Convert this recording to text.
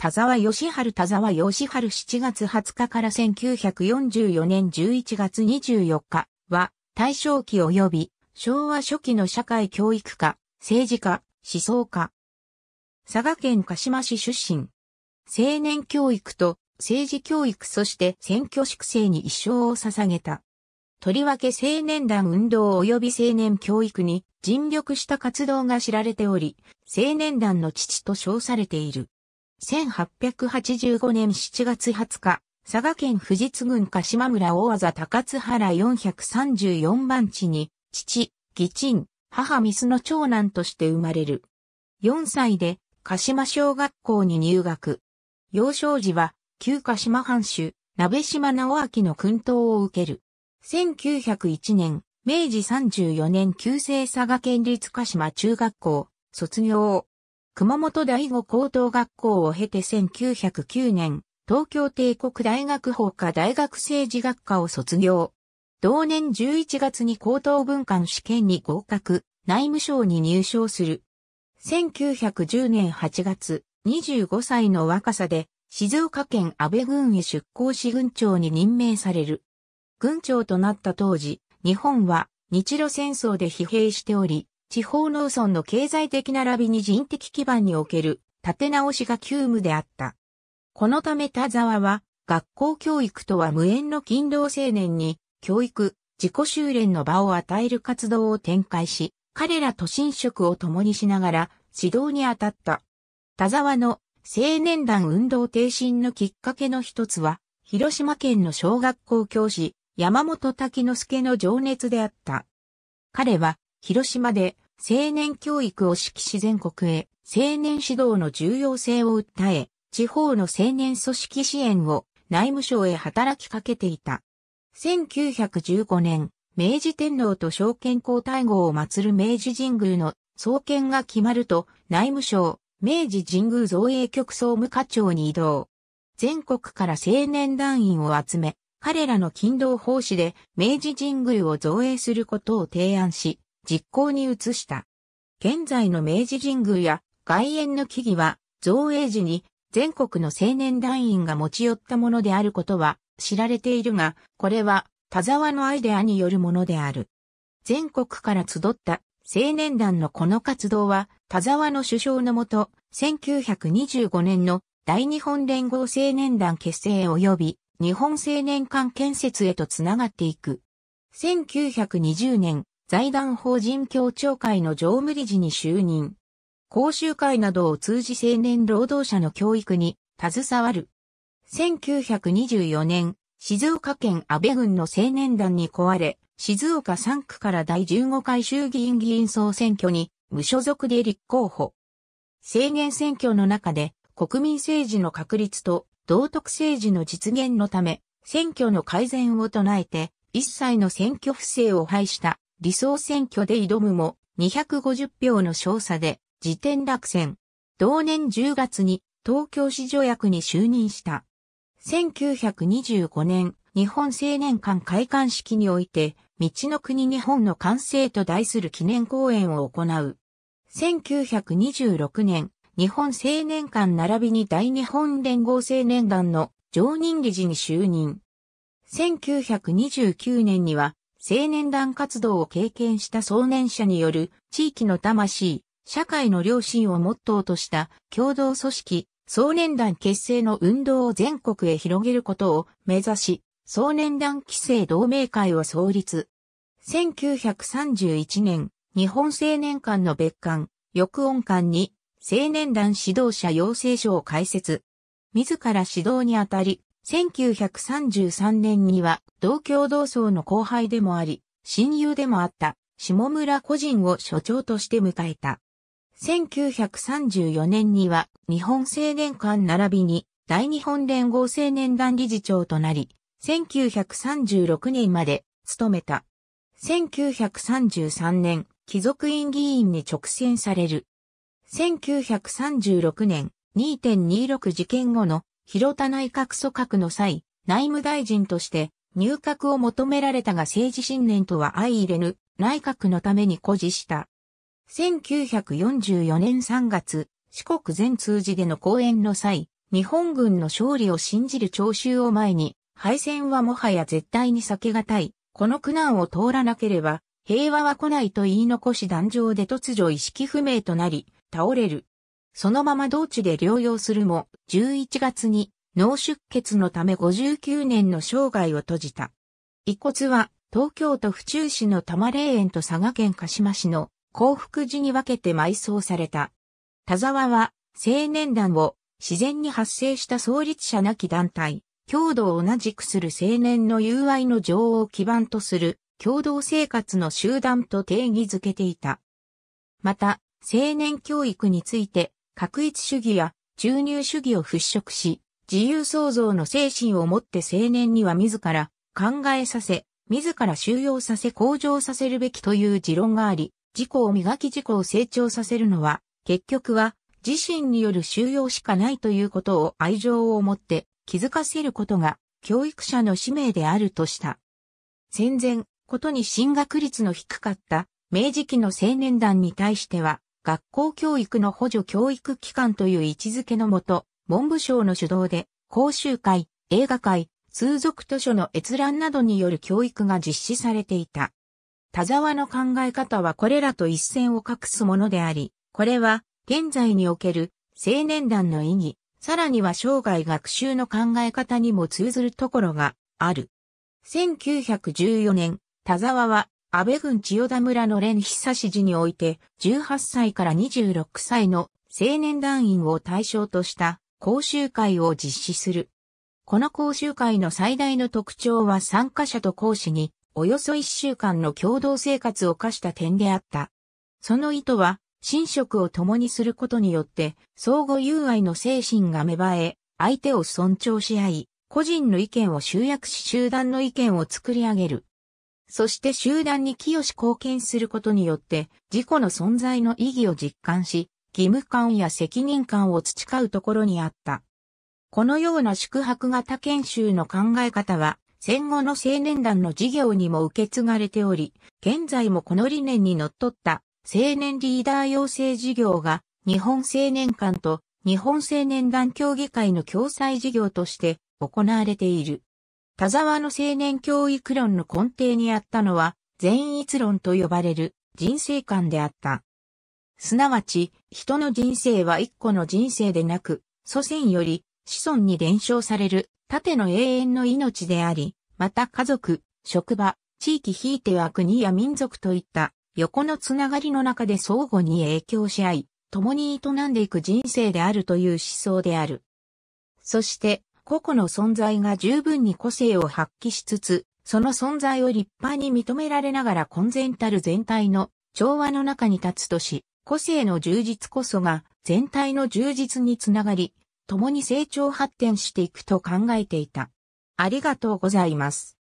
田沢義春田沢義春7月20日から1944年11月24日は大正期及び昭和初期の社会教育家、政治家、思想家。佐賀県鹿島市出身。青年教育と政治教育そして選挙粛清に一生を捧げた。とりわけ青年団運動及び青年教育に尽力した活動が知られており、青年団の父と称されている。1885年7月20日、佐賀県富士津郡鹿島村大技高津原434番地に、父、義鎮、母ミスの長男として生まれる。4歳で鹿島小学校に入学。幼少時は旧鹿島藩主、鍋島直明の訓導を受ける。1901年、明治34年旧制佐賀県立鹿島中学校、卒業。熊本第五高等学校を経て1909年、東京帝国大学法科大学政治学科を卒業。同年11月に高等文官試験に合格、内務省に入省する。1910年8月、25歳の若さで、静岡県安倍郡へ出向し郡長に任命される。郡長となった当時、日本は日露戦争で疲弊しており、地方農村の経済的並びに人的基盤における立て直しが急務であった。このため田沢は学校教育とは無縁の勤労青年に教育、自己修練の場を与える活動を展開し、彼らと寝食を共にしながら指導に当たった。田沢の青年団運動停止のきっかけの一つは、広島県の小学校教師、山本滝之助の情熱であった。彼は広島で青年教育を指揮し全国へ青年指導の重要性を訴え、地方の青年組織支援を内務省へ働きかけていた。1915年、明治天皇と昭憲皇太后を祀る明治神宮の創建が決まると、内務省、明治神宮造営局総務課長に移動。全国から青年団員を集め、彼らの勤労奉仕で明治神宮を造営することを提案し、実行に移した。現在の明治神宮や外苑の木々は、造営時に全国の青年団員が持ち寄ったものであることは知られているが、これは田沢のアイデアによるものである。全国から集った青年団のこの活動は、田沢の首相のもと、1925年の大日本連合青年団結成及び日本青年館建設へとつながっていく。1920年、財団法人協調会の常務理事に就任。講習会などを通じ青年労働者の教育に携わる。1924年、静岡県安倍郡の青年団に壊れ、静岡3区から第15回衆議院議員総選挙に無所属で立候補。制限選挙の中で国民政治の確立と道徳政治の実現のため、選挙の改善を唱えて、一切の選挙不正を廃した理想選挙で挑むも、250票の勝差で、辞典落選。同年10月に、東京市条約に就任した。1925年、日本青年館開館式において、道の国日本の完成と題する記念講演を行う。1926年、日本青年館並びに大日本連合青年団の常任理事に就任。1929年には青年団活動を経験した壮年者による地域の魂、社会の良心をモットーとした共同組織、壮年団結成の運動を全国へ広げることを目指し、壮年団規制同盟会を創立。1931年、日本青年館の別館、翼音館に青年団指導者養成所を開設。自ら指導にあたり、1933年には同郷同窓の後輩でもあり、親友でもあった下村個人を所長として迎えた。1934年には日本青年館並びに大日本連合青年団理事長となり、1936年まで務めた。1933年、貴族院議員に直選される。1936年、2.26事件後の広田内閣組閣の際、内務大臣として入閣を求められたが政治信念とは相入れぬ内閣のために誇示した。1944年3月、四国全通寺での講演の際、日本軍の勝利を信じる聴衆を前に、敗戦はもはや絶対に避けがたい。この苦難を通らなければ、平和は来ないと言い残し壇上で突如意識不明となり、倒れる。そのまま同地で療養するも、11月に脳出血のため59年の生涯を閉じた。遺骨は東京都府中市の多摩霊園と佐賀県鹿島市の幸福寺に分けて埋葬された。田沢は青年団を自然に発生した創立者なき団体、郷土を同じくする青年の友愛の情を基盤とする共同生活の集団と定義づけていた。また、青年教育について確一主義や注入主義を払拭し、自由創造の精神を持って青年には自ら考えさせ、自ら収容させ向上させるべきという持論があり、自己を磨き自己を成長させるのは、結局は自身による収容しかないということを愛情を持って気づかせることが教育者の使命であるとした。戦前、ことに進学率の低かった明治期の青年団に対しては、学校教育の補助教育機関という位置づけのもと、文部省の主導で、講習会、映画会、通俗図書の閲覧などによる教育が実施されていた。田沢の考え方はこれらと一線を画すものであり、これは現在における青年団の意義、さらには生涯学習の考え方にも通ずるところがある。1914年、田沢は安倍郡千代田村の連久市寺において、18歳から26歳の青年団員を対象とした講習会を実施する。この講習会の最大の特徴は参加者と講師に、およそ1週間の共同生活を課した点であった。その意図は、寝食を共にすることによって、相互友愛の精神が芽生え、相手を尊重し合い、個人の意見を集約し集団の意見を作り上げるそして集団に清し貢献することによって、自己の存在の意義を実感し、義務感や責任感を培うところにあった。このような宿泊型研修の考え方は、戦後の青年団の事業にも受け継がれており、現在もこの理念に則っった青年リーダー養成事業が日本青年館と日本青年団協議会の共催事業として行われている。田沢の青年教育論の根底にあったのは、善逸論と呼ばれる人生観であった。すなわち、人の人生は一個の人生でなく、祖先より子孫に伝承される縦の永遠の命であり、また家族、職場、地域ひいては国や民族といった横のつながりの中で相互に影響し合い、共に営んでいく人生であるという思想である。そして、個々の存在が十分に個性を発揮しつつ、その存在を立派に認められながら混然たる全体の調和の中に立つとし、個性の充実こそが全体の充実につながり、共に成長発展していくと考えていた。ありがとうございます。